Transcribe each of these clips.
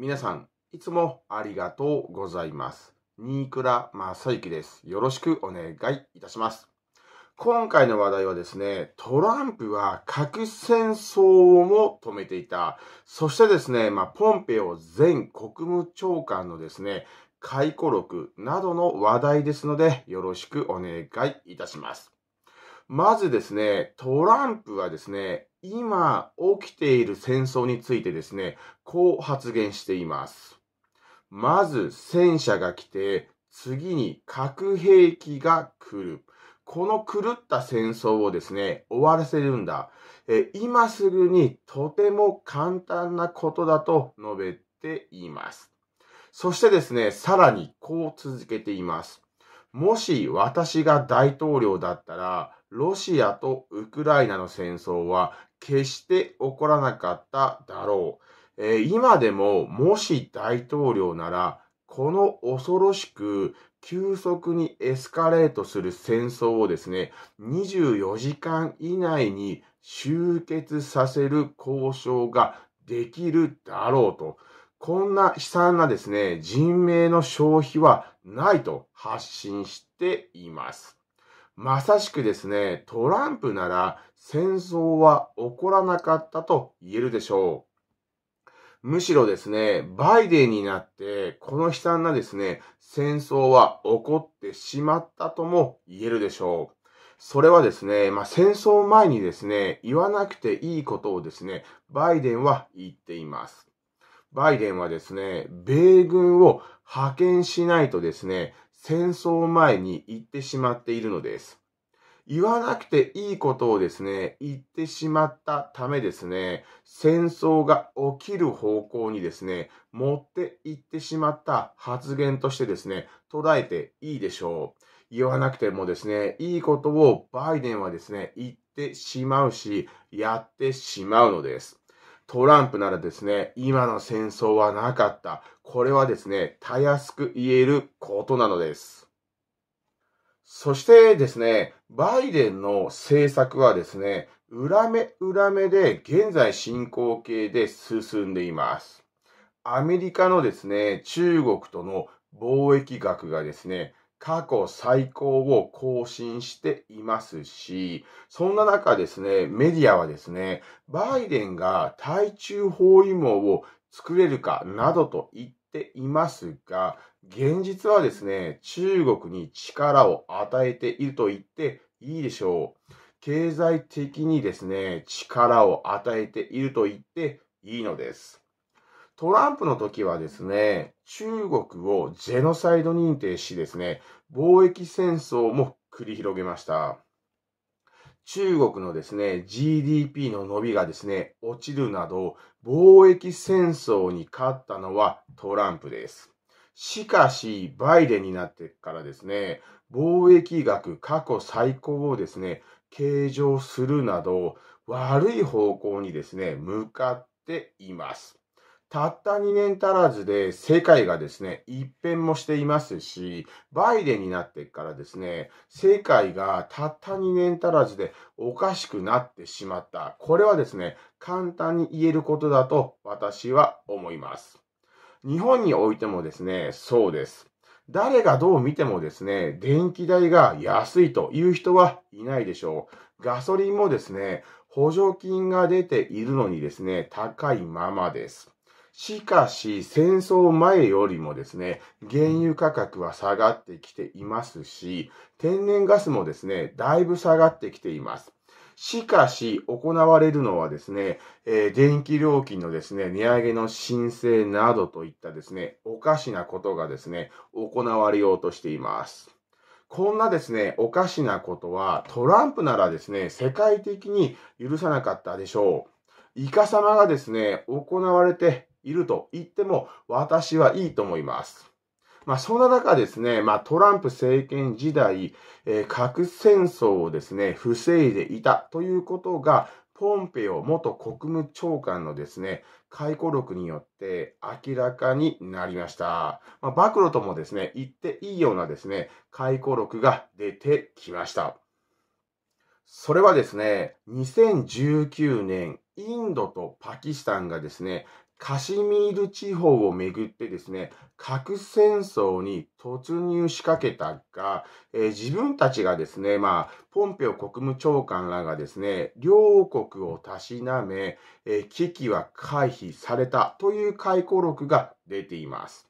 皆さん、いつもありがとうございます。新倉正幸です。よろしくお願いいたします。今回の話題はですね、トランプは核戦争をも止めていた。そしてですね、まあ、ポンペオ前国務長官のですね、回顧録などの話題ですので、よろしくお願いいたします。まずですね、トランプはですね、今起きている戦争についてですね、こう発言しています。まず戦車が来て、次に核兵器が来る。この狂った戦争をですね、終わらせるんだ。え今すぐにとても簡単なことだと述べています。そしてですね、さらにこう続けています。もし私が大統領だったら、ロシアとウクライナの戦争は決して起こらなかっただろう。えー、今でももし大統領なら、この恐ろしく急速にエスカレートする戦争をですね、24時間以内に終結させる交渉ができるだろうと。こんな悲惨なですね、人命の消費はないと発信しています。まさしくですね、トランプなら戦争は起こらなかったと言えるでしょう。むしろですね、バイデンになって、この悲惨なですね、戦争は起こってしまったとも言えるでしょう。それはですね、まあ、戦争前にですね、言わなくていいことをですね、バイデンは言っています。バイデンはですね、米軍を派遣しないとですね、戦争前に言ってしまっているのです。言わなくていいことをですね、言ってしまったためですね、戦争が起きる方向にですね、持って行ってしまった発言としてですね、捉えていいでしょう。言わなくてもですね、いいことをバイデンはですね、言ってしまうし、やってしまうのです。トランプならですね、今の戦争はなかった。これはですね、たやすく言えることなのです。そしてですね、バイデンの政策はですね、裏目裏目で現在進行形で進んでいます。アメリカのですね、中国との貿易額がですね、過去最高を更新していますし、そんな中ですね、メディアはですね、バイデンが対中包囲網を作れるかなどと言っていますが、現実はですね、中国に力を与えていると言っていいでしょう。経済的にですね、力を与えていると言っていいのです。トランプの時はですね、中国をジェノサイド認定しですね、貿易戦争も繰り広げました。中国のですね、GDP の伸びがですね、落ちるなど、貿易戦争に勝ったのはトランプです。しかし、バイデンになってからですね、貿易額過去最高をですね、計上するなど、悪い方向にですね、向かっています。たった2年足らずで世界がですね、一変もしていますし、バイデンになってからですね、世界がたった2年足らずでおかしくなってしまった。これはですね、簡単に言えることだと私は思います。日本においてもですね、そうです。誰がどう見てもですね、電気代が安いという人はいないでしょう。ガソリンもですね、補助金が出ているのにですね、高いままです。しかし、戦争前よりもですね、原油価格は下がってきていますし、天然ガスもですね、だいぶ下がってきています。しかし、行われるのはですね、えー、電気料金のですね、値上げの申請などといったですね、おかしなことがですね、行われようとしています。こんなですね、おかしなことは、トランプならですね、世界的に許さなかったでしょう。イカ様がですね、行われて、いると言っても、私はいいと思います。まあ、そんな中ですね、まあ、トランプ政権時代、えー、核戦争をですね、防いでいたということが、ポンペオ元国務長官のですね、回顧録によって明らかになりました。まあ、暴露ともですね、言っていいようなですね、回顧録が出てきました。それはですね、2019年、インドとパキスタンがですね、カシミール地方をめぐってですね、核戦争に突入しかけたが、えー、自分たちがですね、まあ、ポンペオ国務長官らがですね、両国をたしなめ、えー、危機は回避されたという回顧録が出ています。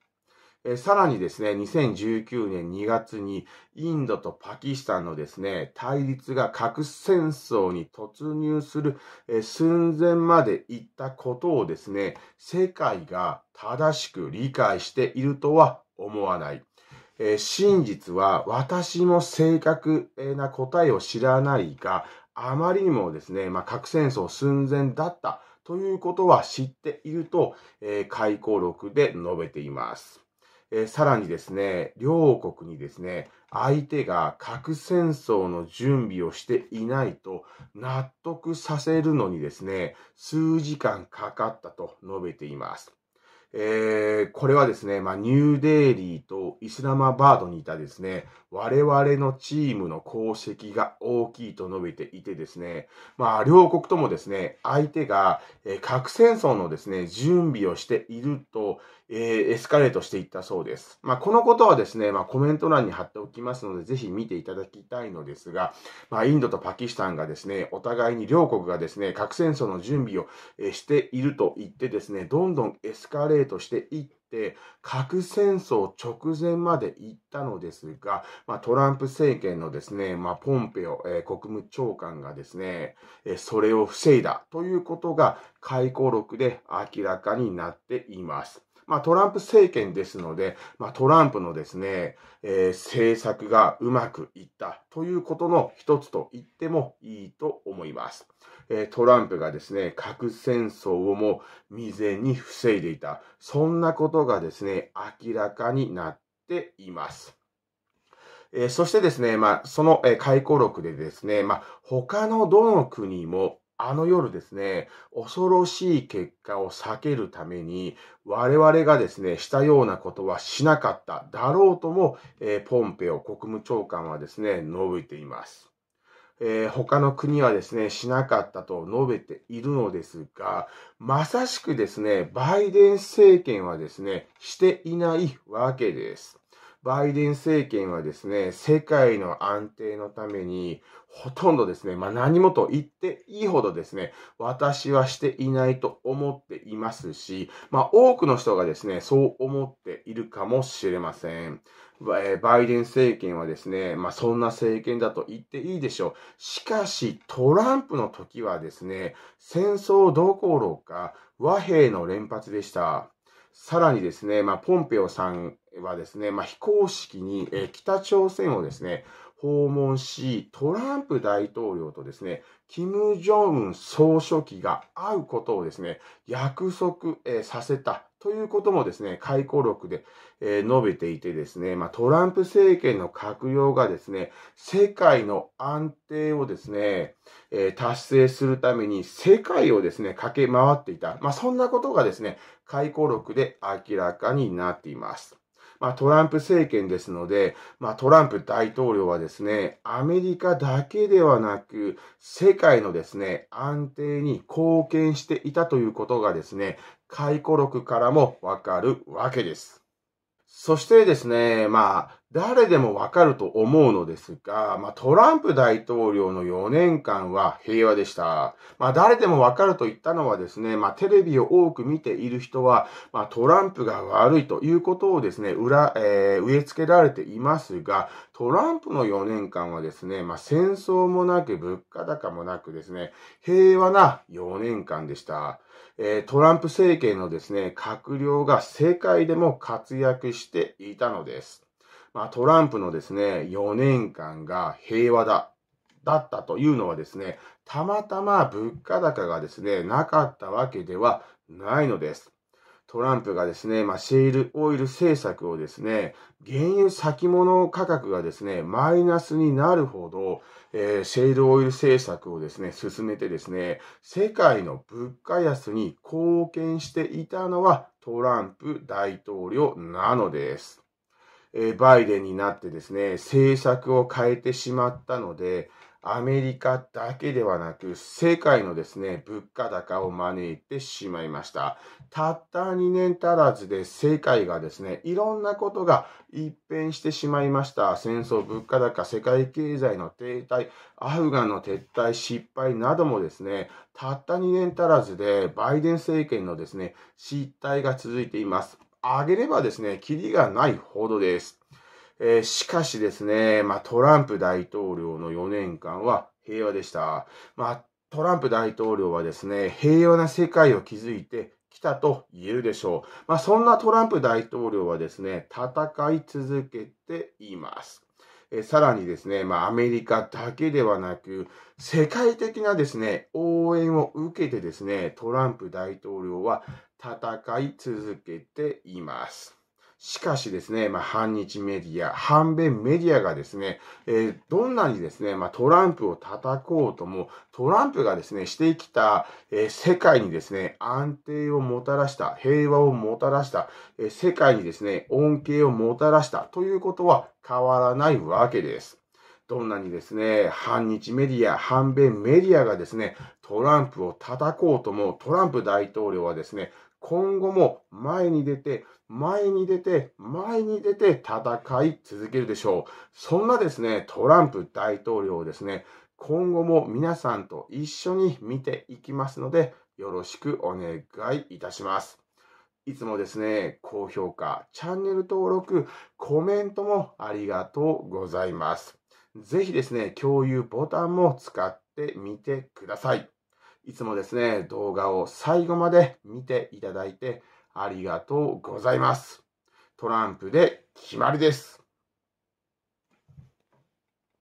えさらにですね、2019年2月にインドとパキスタンのですね、対立が核戦争に突入する、え寸前まで行ったことをですね、世界が正しく理解しているとは思わない。え真実は私も正確な答えを知らないが、あまりにもですね、まあ、核戦争寸前だったということは知っていると、えー、回顧録で述べています。えー、さらにですね、両国にですね、相手が核戦争の準備をしていないと納得させるのにですね、数時間かかったと述べています。えー、これはですね、まあ、ニューデイリーとイスラマバードにいたですね、我々のチームの功績が大きいと述べていてですね、まあ、両国ともですね、相手が、えー、核戦争のですね、準備をしていると、えー、エスカレートしていったそうです。まあ、このことはですね、まあ、コメント欄に貼っておきますので、ぜひ見ていただきたいのですが、まあ、インドとパキスタンがですね、お互いに両国がですね、核戦争の準備をしていると言ってですね、どんどんエスカレートしていって、核戦争直前まで行ったのですが、まあ、トランプ政権のですね、まあ、ポンペオ、えー、国務長官がですね、えー、それを防いだということが回顧録で明らかになっています。まあ、トランプ政権ですので、まあ、トランプのですね、えー、政策がうまくいったということの一つと言ってもいいと思います。えー、トランプがですね、核戦争をも未然に防いでいた。そんなことがですね、明らかになっています。えー、そしてですね、まあ、その、え回顧録でですね、まあ、他のどの国もあの夜ですね、恐ろしい結果を避けるために、我々がですね、したようなことはしなかっただろうとも、えー、ポンペオ国務長官はですね、述べています。えー、他の国はですね、しなかったと述べているのですが、まさしくですね、バイデン政権はですね、していないわけです。バイデン政権はですね、世界の安定のために、ほとんどですね、まあ何もと言っていいほどですね、私はしていないと思っていますし、まあ多くの人がですね、そう思っているかもしれません。バイデン政権はですね、まあそんな政権だと言っていいでしょう。しかしトランプの時はですね、戦争どころか和平の連発でした。さらにですね、まあ、ポンペオさんはですね、まあ、非公式に、え北朝鮮をですね、訪問し、トランプ大統領とですね、キム・ジョンウン総書記が会うことをですね、約束、えさせたということもですね、回顧録で、え述べていてですね、まあ、トランプ政権の閣僚がですね、世界の安定をですね、え達成するために世界をですね、駆け回っていた。まあ、そんなことがですね、回顧録で明らかになっています。まあ、トランプ政権ですので、まあ、トランプ大統領はですね、アメリカだけではなく、世界のですね、安定に貢献していたということがですね、回顧録からもわかるわけです。そしてですね、まあ、誰でもわかると思うのですが、まあ、トランプ大統領の4年間は平和でした。まあ、誰でもわかると言ったのはですね、まあ、テレビを多く見ている人は、まあ、トランプが悪いということをですね、裏、えー、植え付けられていますが、トランプの4年間はですね、まあ、戦争もなく、物価高もなくですね、平和な4年間でした。えトランプ政権のですね、閣僚が世界でも活躍していたのです。まあ、トランプのですね、4年間が平和だ、だったというのはですね、たまたま物価高がですね、なかったわけではないのです。トランプがですね、まあ、シェールオイル政策をですね、原油先物価格がですね、マイナスになるほど、えー、シェールオイル政策をですね、進めてですね、世界の物価安に貢献していたのはトランプ大統領なのです。えー、バイデンになってですね、政策を変えてしまったので、アメリカだけではなく世界のですね、物価高を招いてしまいました。たった2年足らずで世界がですね、いろんなことが一変してしまいました。戦争、物価高、世界経済の停滞、アフガンの撤退、失敗などもですね、たった2年足らずでバイデン政権のですね、失態が続いています。上げればですね、キリがないほどです。えー、しかしですね、まあ、トランプ大統領の4年間は平和でした。まあ、トランプ大統領はですね、平和な世界を築いてきたと言えるでしょう。まあ、そんなトランプ大統領はですね、戦い続けています。えさらにですね、まあ、アメリカだけではなく、世界的なですね、応援を受けてですね、トランプ大統領は戦い続けています。しかしですね、まあ、反日メディア、反米メディアがですね、えー、どんなにですね、まあ、トランプを叩こうとも、トランプがですね、してきた、えー、世界にですね、安定をもたらした、平和をもたらした、えー、世界にですね、恩恵をもたらしたということは変わらないわけです。どんなにですね、反日メディア、反米メディアがですね、トランプを叩こうとも、トランプ大統領はですね、今後も前に出て、前に出て、前に出て戦い続けるでしょう。そんなですね、トランプ大統領をですね、今後も皆さんと一緒に見ていきますので、よろしくお願いいたします。いつもですね、高評価、チャンネル登録、コメントもありがとうございます。ぜひですね、共有ボタンも使ってみてください。いつもですね、動画を最後まで見ていただいてありがとうございます。トランプで決まりです。